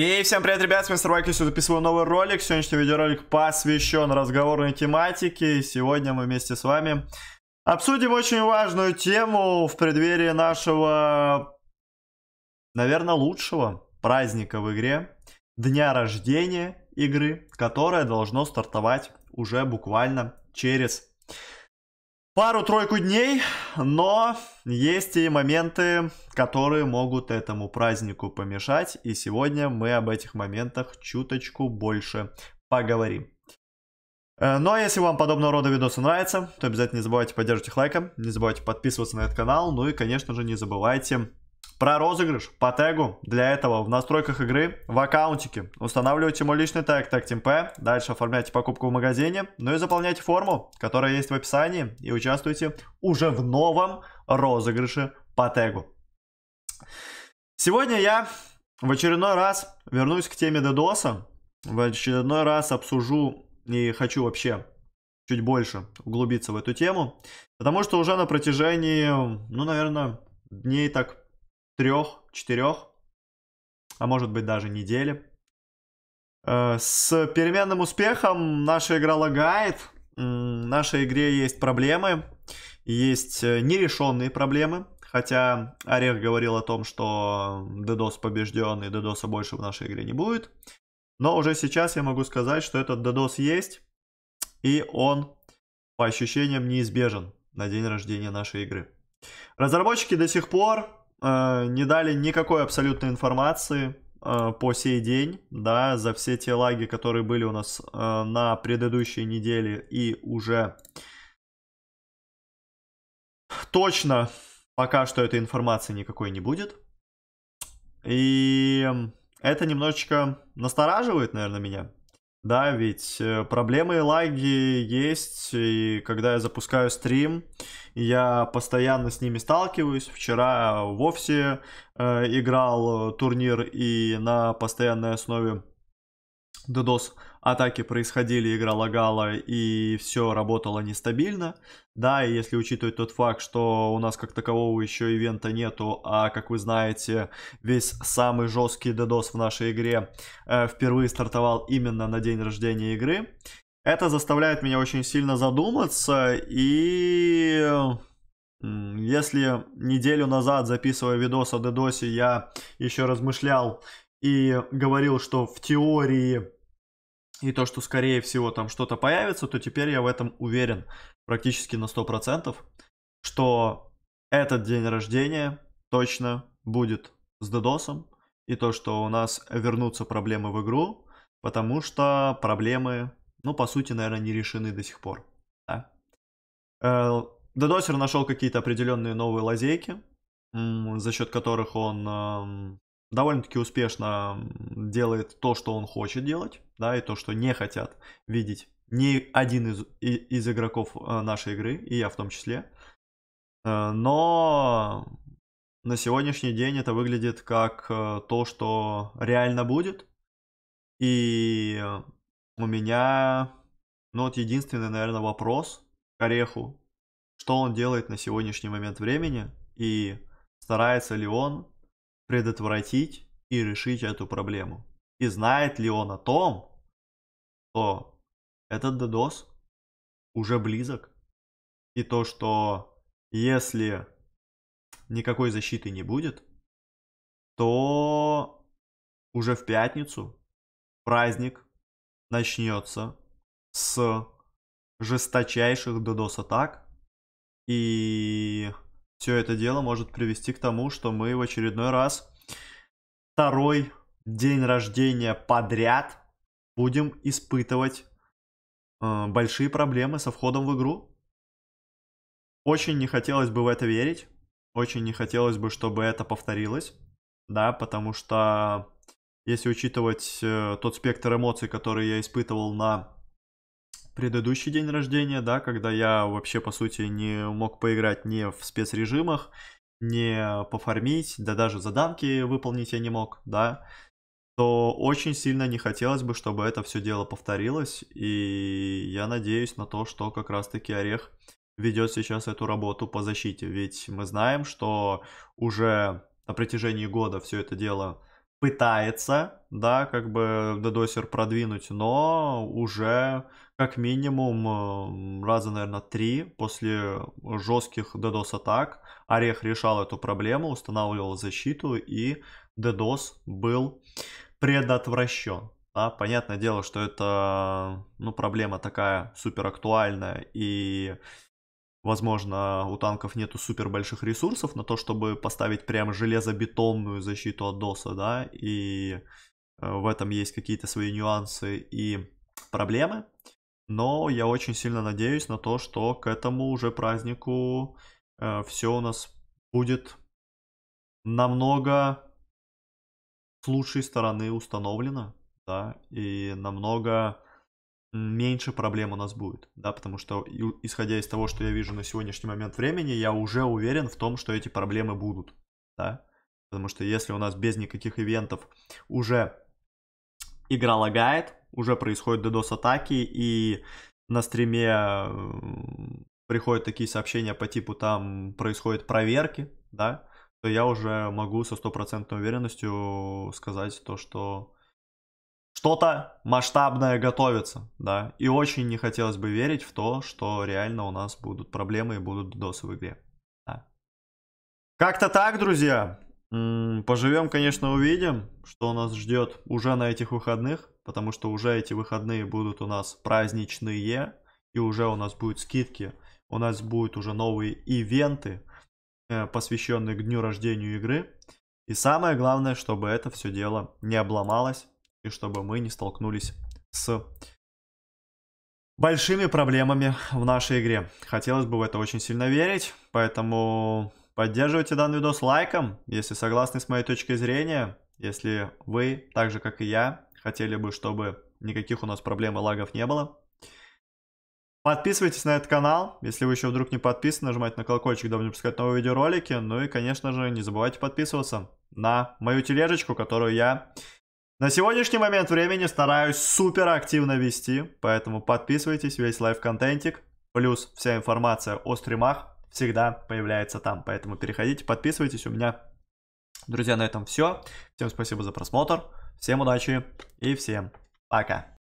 И всем привет, ребят, с вами Мистер Байкис, записываю новый ролик. Сегодняшний видеоролик посвящен разговорной тематике. И сегодня мы вместе с вами обсудим очень важную тему в преддверии нашего, наверное, лучшего праздника в игре. Дня рождения игры, которое должно стартовать уже буквально через пару-тройку дней, но есть и моменты, которые могут этому празднику помешать, и сегодня мы об этих моментах чуточку больше поговорим. Э, ну а если вам подобного рода видосы нравятся, то обязательно не забывайте поддерживать их лайком, не забывайте подписываться на этот канал, ну и конечно же не забывайте про розыгрыш по тегу. Для этого в настройках игры в аккаунтике устанавливайте мой личный тег TagTeamP, дальше оформляйте покупку в магазине, ну и заполняйте форму, которая есть в описании, и участвуйте уже в новом розыгрыше по тегу. Сегодня я в очередной раз вернусь к теме DDoS, в очередной раз обсужу и хочу вообще чуть больше углубиться в эту тему, потому что уже на протяжении, ну, наверное, дней так трех, четырех, а может быть даже недели. Э, с переменным успехом наша игра лагает, в нашей игре есть проблемы, есть э, нерешенные проблемы, хотя Орех говорил о том, что DDoS побежден и DDoS больше в нашей игре не будет. Но уже сейчас я могу сказать, что этот DDoS есть, и он, по ощущениям, неизбежен на день рождения нашей игры. Разработчики до сих пор э, не дали никакой абсолютной информации э, по сей день, да, за все те лаги, которые были у нас э, на предыдущей неделе и уже точно пока что этой информации никакой не будет. И это немножечко настораживает, наверное, меня. Да, ведь э, проблемы и лаги есть, и когда я запускаю стрим, я постоянно с ними сталкиваюсь. Вчера вовсе э, играл э, турнир и на постоянной основе DDoS атаки происходили, игра лагала и все работало нестабильно. Да, и если учитывать тот факт, что у нас как такового еще ивента нету, а как вы знаете, весь самый жесткий дедос в нашей игре э, впервые стартовал именно на день рождения игры, это заставляет меня очень сильно задуматься и... Если неделю назад, записывая видос о дедосе, я еще размышлял и говорил, что в теории и то, что скорее всего там что-то появится, то теперь я в этом уверен практически на 100%, что этот день рождения точно будет с дедосом, и то, что у нас вернутся проблемы в игру, потому что проблемы, ну, по сути, наверное, не решены до сих пор. Да? Э, Дедосер нашел какие-то определенные новые лазейки, за счет которых он эм, довольно-таки успешно делает то, что он хочет делать, да, и то, что не хотят видеть ни один из, из игроков э, нашей игры, и я в том числе. Э, но на сегодняшний день это выглядит как э, то, что реально будет. И у меня, ну вот единственный, наверное, вопрос к Ореху, что он делает на сегодняшний момент времени и старается ли он предотвратить и решить эту проблему? И знает ли он о том, что этот додос уже близок? И то, что если никакой защиты не будет, то уже в пятницу праздник начнется с жесточайших додос-атак и все это дело может привести к тому, что мы в очередной раз второй день рождения подряд будем испытывать э, большие проблемы со входом в игру. Очень не хотелось бы в это верить. Очень не хотелось бы, чтобы это повторилось. Да, потому что если учитывать э, тот спектр эмоций, который я испытывал на предыдущий день рождения, да, когда я вообще, по сути, не мог поиграть не в спецрежимах, не пофармить, да даже заданки выполнить я не мог, да, то очень сильно не хотелось бы, чтобы это все дело повторилось, и я надеюсь на то, что как раз-таки Орех ведет сейчас эту работу по защите, ведь мы знаем, что уже на протяжении года все это дело пытается, да, как бы дедосер продвинуть, но уже как минимум э, раза, наверное, три после жестких дедос атак Орех решал эту проблему, устанавливал защиту, и дедос был предотвращен. Да, понятное дело, что это ну, проблема такая супер актуальная и Возможно, у танков нету супер больших ресурсов на то, чтобы поставить прям железобетонную защиту от ДОСа, да, и э, в этом есть какие-то свои нюансы и проблемы. Но я очень сильно надеюсь на то, что к этому уже празднику э, все у нас будет намного с лучшей стороны установлено, да, и намного меньше проблем у нас будет, да, потому что исходя из того, что я вижу на сегодняшний момент времени, я уже уверен в том, что эти проблемы будут, да, потому что если у нас без никаких ивентов уже игра лагает, уже происходят DDoS-атаки, и на стриме приходят такие сообщения по типу там происходят проверки, да, то я уже могу со стопроцентной уверенностью сказать то, что что-то масштабное готовится, да, и очень не хотелось бы верить в то, что реально у нас будут проблемы и будут досы в игре. Да. Как-то так, друзья. поживем, конечно, увидим, что нас ждет уже на этих выходных, потому что уже эти выходные будут у нас праздничные, и уже у нас будут скидки, у нас будут уже новые ивенты, э, посвященные к дню рождения игры. И самое главное, чтобы это все дело не обломалось и чтобы мы не столкнулись с большими проблемами в нашей игре. Хотелось бы в это очень сильно верить, поэтому поддерживайте данный видос лайком, если согласны с моей точкой зрения, если вы, так же как и я, хотели бы, чтобы никаких у нас проблем и лагов не было. Подписывайтесь на этот канал, если вы еще вдруг не подписаны, нажимайте на колокольчик, дабы не пропускать новые видеоролики. Ну и, конечно же, не забывайте подписываться на мою тележечку, которую я на сегодняшний момент времени стараюсь супер активно вести, поэтому подписывайтесь, весь лайв-контентик, плюс вся информация о стримах всегда появляется там. Поэтому переходите, подписывайтесь. У меня, друзья, на этом все. Всем спасибо за просмотр, всем удачи и всем пока.